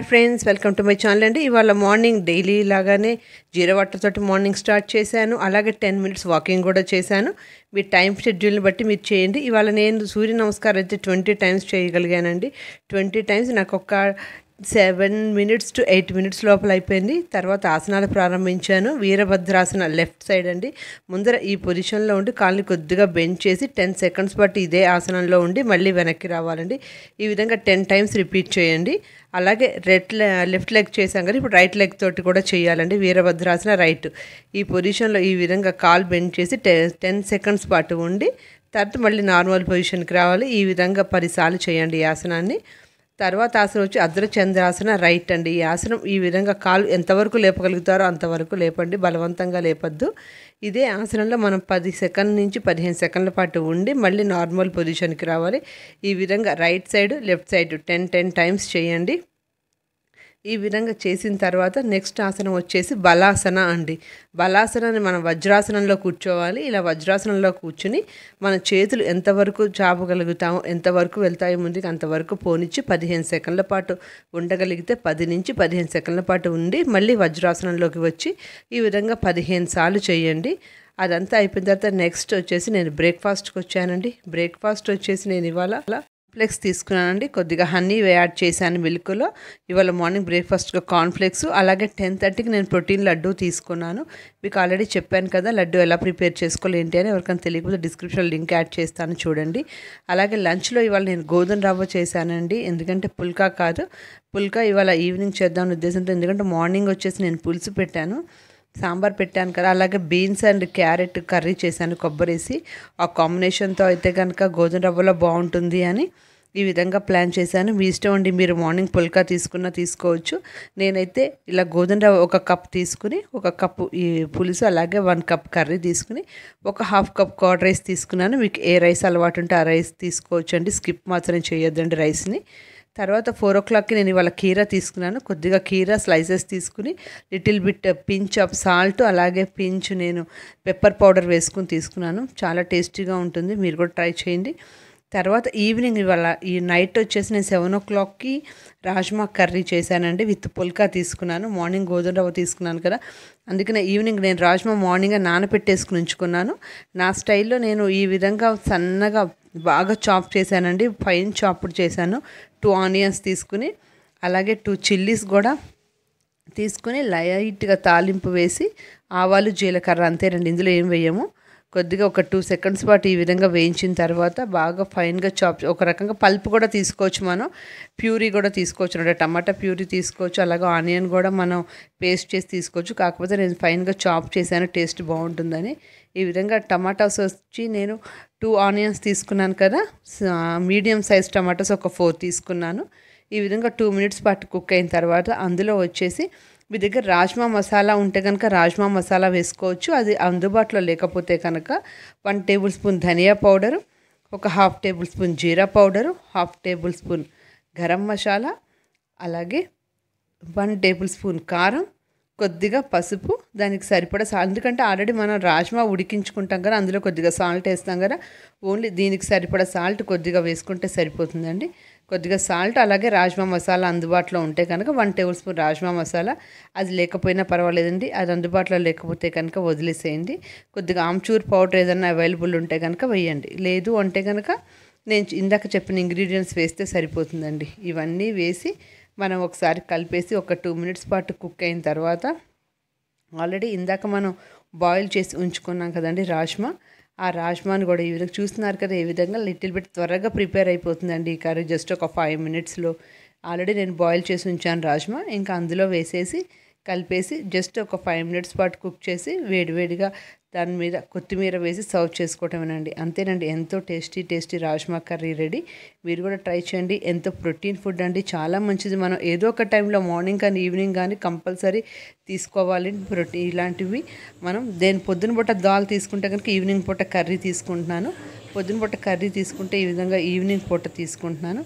hi friends welcome to my channel అండి ఇవాళ morning daily లాగానే జీరో వాటర్ తోటి మార్నింగ్ స్టార్ట్ చేశాను అలాగే టెన్ మినిట్స్ వాకింగ్ కూడా చేశాను మీ టైం షెడ్యూల్ని బట్టి మీరు చేయండి ఇవాళ నేను సూర్య నమస్కారం అయితే ట్వంటీ టైమ్స్ చేయగలిగానండి ట్వంటీ టైమ్స్ నాకు ఒక seven minutes to eight minutes లోపల అయిపోయింది తర్వాత ఆసనాలు ప్రారంభించాను వీరభద్రాసన లెఫ్ట్ సైడ్ అండి ముందర ఈ పొజిషన్లో ఉండి కాళ్ళని కొద్దిగా బెంచ్ చేసి టెన్ సెకండ్స్ బట్టి ఇదే ఆసనంలో ఉండి మళ్ళీ వెనక్కి రావాలండి ఈ విధంగా టెన్ టైమ్స్ రిపీట్ చేయండి అలాగే రెడ్ లెఫ్ట్ లెగ్ చేసాం కానీ ఇప్పుడు రైట్ లెగ్ తోటి కూడా చేయాలండి వీరభద్రాసన రైట్ ఈ పొజిషన్లో ఈ విధంగా కాల్ బెంచ్ చేసి టెన్ సెకండ్స్ పాటు ఉండి తర్వాత మళ్ళీ నార్మల్ పొజిషన్కి రావాలి ఈ విధంగా పదిసార్లు చేయండి ఈ ఆసనాన్ని తర్వాత ఆసనం వచ్చి అర్ధచంద్రాసన రైట్ అండి ఈ ఆసనం ఈ విధంగా కాలు ఎంతవరకు లేపగలుగుతారో అంతవరకు లేపండి బలవంతంగా లేపద్దు ఇదే ఆసనంలో మనం పది సెకండ్ నుంచి పదిహేను సెకండ్ల పాటు ఉండి మళ్ళీ నార్మల్ పొజిషన్కి రావాలి ఈ విధంగా right side left side ten ten times చేయండి ఈ విధంగా చేసిన తర్వాత నెక్స్ట్ ఆసనం వచ్చేసి బలాసన అండి బలాసనాన్ని మనం వజ్రాసనంలో కూర్చోవాలి ఇలా వజ్రాసనంలో కూర్చుని మన చేతులు ఎంతవరకు చాపగలుగుతామో ఎంతవరకు వెళ్తాయి ముందుకు అంతవరకు పోనిచ్చి పదిహేను సెకండ్ల పాటు ఉండగలిగితే పది నుంచి పదిహేను సెకండ్ల పాటు ఉండి మళ్ళీ వజ్రాసనంలోకి వచ్చి ఈ విధంగా పదిహేను సార్లు చేయండి అదంతా అయిపోయిన తర్వాత నెక్స్ట్ వచ్చేసి నేను బ్రేక్ఫాస్ట్కి వచ్చానండి బ్రేక్ఫాస్ట్ వచ్చేసి నేను ఇవాళ ఫ్లెక్స్ తీసుకున్నానండి కొద్దిగా హనీ యాడ్ చేశాను మిల్క్లో ఇవాళ మార్నింగ్ బ్రేక్ఫాస్ట్గా కార్న్ఫ్లెక్స్ అలాగే టెన్ థర్టీకి నేను ప్రోటీన్ లడ్డు తీసుకున్నాను మీకు ఆల్రెడీ చెప్పాను కదా లడ్డు ఎలా ప్రిపేర్ చేసుకోవాలి ఏంటి అని ఎవరికైనా తెలియకపోతే డిస్క్రిప్షన్ లింక్ యాడ్ చేస్తాను చూడండి అలాగే లంచ్లో ఇవాళ నేను గోధుమ రవ్వ చేశానండి ఎందుకంటే పుల్కా కాదు పుల్కా ఇవాళ ఈవినింగ్ చేద్దామని ఉద్దేశంతో ఎందుకంటే మార్నింగ్ వచ్చేసి నేను పులుసు పెట్టాను సాంబార్ పెట్టాను కదా అలాగే బీన్స్ అండ్ క్యారెట్ కర్రీ చేశాను వేసి ఆ కాంబినేషన్తో అయితే కనుక గోధుమ రవ్వలో బాగుంటుంది అని ఈ విధంగా ప్లాన్ చేశాను మీ ఇష్టం అండి మీరు మార్నింగ్ పుల్కా తీసుకున్నా తీసుకోవచ్చు నేనైతే ఇలా గోధుమ రవ్వ ఒక కప్ తీసుకుని ఒక కప్పు ఈ పులుసు అలాగే వన్ కప్ కర్రీ తీసుకుని ఒక హాఫ్ కప్ కర్డ్ రైస్ తీసుకున్నాను మీకు ఏ రైస్ అలవాటు ఉంటే ఆ రైస్ తీసుకోవచ్చు అండి స్కిప్ మాత్రం చేయొద్దండి రైస్ని తర్వాత ఫోర్ ఓ క్లాక్కి నేను ఇవాళ కీర తీసుకున్నాను కొద్దిగా కీర స్లైసెస్ తీసుకుని little bit pinch of salt అలాగే పించ్ నేను పెప్పర్ పౌడర్ వేసుకుని తీసుకున్నాను చాలా టేస్టీగా ఉంటుంది మీరు కూడా ట్రై చేయండి తర్వాత ఈవినింగ్ ఇవాళ ఈ నైట్ వచ్చేసి నేను సెవెన్ ఓ క్లాక్కి రాజ్మా కర్రీ చేశానండి విత్ పుల్కా తీసుకున్నాను మార్నింగ్ గోధుమ రవ్వ తీసుకున్నాను కదా అందుకనే ఈవినింగ్ నేను రాజ్మా మార్నింగ్ నానపెట్టేసుకుని ఉంచుకున్నాను నా స్టైల్లో నేను ఈ విధంగా సన్నగా బాగా చాప్ చేశానండి ఫైన్ చాప్డ్ చేశాను టూ ఆనియన్స్ తీసుకుని అలాగే టూ చిల్లీస్ కూడా తీసుకుని లైట్గా తాలింపు వేసి ఆవాలు జీలకర్ర అంతేనండి ఇందులో ఏం వేయము కొద్దిగా ఒక టూ సెకండ్స్ పాటు ఈ విధంగా వేయించిన తర్వాత బాగా ఫైన్గా చాప్ ఒక రకంగా పల్ప్ కూడా తీసుకోవచ్చు మనం ప్యూరీ కూడా తీసుకోవచ్చు అంటే టమాటా ప్యూరీ తీసుకోవచ్చు అలాగే ఆనియన్ కూడా మనం పేస్ట్ చేసి తీసుకోవచ్చు కాకపోతే నేను ఫైన్గా చాప్ చేశాను టేస్ట్ బాగుంటుందని ఈ విధంగా టమాటాస్ వచ్చి నేను టూ ఆనియన్స్ తీసుకున్నాను కదా మీడియం సైజ్ టమాటాస్ ఒక ఫోర్ తీసుకున్నాను ఈ విధంగా టూ మినిట్స్ పాటు కుక్ అయిన తర్వాత అందులో వచ్చేసి మీ దగ్గర రాజ్మా మసాలా ఉంటే కనుక రాజ్మా మసాలా వేసుకోవచ్చు అది అందుబాటులో లేకపోతే కనుక వన్ టేబుల్ స్పూన్ ధనియా పౌడరు ఒక హాఫ్ టేబుల్ స్పూన్ జీరా powder half tablespoon garam masala అలాగే వన్ టేబుల్ స్పూన్ కారం కొద్దిగా పసుపు దానికి సరిపడా సాల్ట్ ఎందుకంటే ఆల్రెడీ మనం రాజ్మా ఉడికించుకుంటాం కదా అందులో కొద్దిగా సాల్ట్ వేస్తాం కదా ఓన్లీ దీనికి సరిపడా సాల్ట్ కొద్దిగా వేసుకుంటే సరిపోతుందండి కొద్దిగా సాల్ట్ అలాగే రాజ్మా మసాలా అందుబాటులో ఉంటే కనుక one tablespoon rajma masala అది లేకపోయినా పర్వాలేదండి అది అందుబాటులో లేకపోతే కనుక వదిలేసేయండి కొద్దిగా ఆమ్చూర్ పౌడర్ ఏదైనా అవైలబుల్ ఉంటే కనుక వేయండి లేదు అంటే కనుక నేను ఇందాక చెప్పిన ఇంగ్రీడియంట్స్ వేస్తే సరిపోతుందండి ఇవన్నీ వేసి మనం ఒకసారి కలిపేసి ఒక టూ మినిట్స్ పాటు కుక్ అయిన తర్వాత ఆల్రెడీ ఇందాక మనం బాయిల్ చేసి ఉంచుకున్నాం కదండి రాజ్మా ఆ రాజ్మాన్ కూడా ఈ విధంగా చూస్తున్నారు కదా ఈ విధంగా లిటిల్ బిట్ త్వరగా ప్రిపేర్ అయిపోతుందండి ఈ కర్రీ జస్ట్ ఒక ఫైవ్ మినిట్స్లో ఆల్రెడీ నేను బాయిల్ చేసి ఉంచాను రాజ్మా ఇంకా అందులో వేసేసి కలిపేసి జస్ట్ ఒక ఫైవ్ మినిట్స్ పాటు కుక్ చేసి వేడివేడిగా దాని మీద కొత్తిమీర వేసి సర్వ్ చేసుకోవటమేనండి అంతేనండి ఎంతో tasty tasty rajma curry ready మీరు కూడా ట్రై చేయండి ఎంతో ప్రోటీన్ ఫుడ్ అండి చాలా మంచిది మనం ఏదో ఒక టైంలో మార్నింగ్ కానీ ఈవినింగ్ కానీ కంపల్సరీ తీసుకోవాలి ప్రోటీన్ ఇలాంటివి మనం దేని పొద్దున పూట దాల్ తీసుకుంటే కనుక ఈవినింగ్ పూట కర్రీ తీసుకుంటున్నాను పొద్దున పూట కర్రీ తీసుకుంటే ఈ విధంగా ఈవినింగ్ పూట తీసుకుంటున్నాను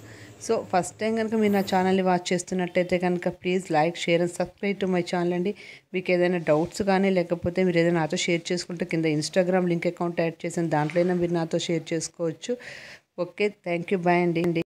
సో ఫస్ట్ టైం కనుక మీరు నా ఛానల్ని వాచ్ చేస్తున్నట్టయితే కనుక please like share and subscribe to my channel అండి మీకు ఏదైనా డౌట్స్ కానీ లేకపోతే మీరు ఏదైనా నాతో షేర్ చేసుకుంటే కింద ఇన్స్టాగ్రామ్ లింక్ అకౌంట్ యాడ్ చేసిన దాంట్లో మీరు నాతో షేర్ చేసుకోవచ్చు ఓకే థ్యాంక్ యూ బాయ్ అండి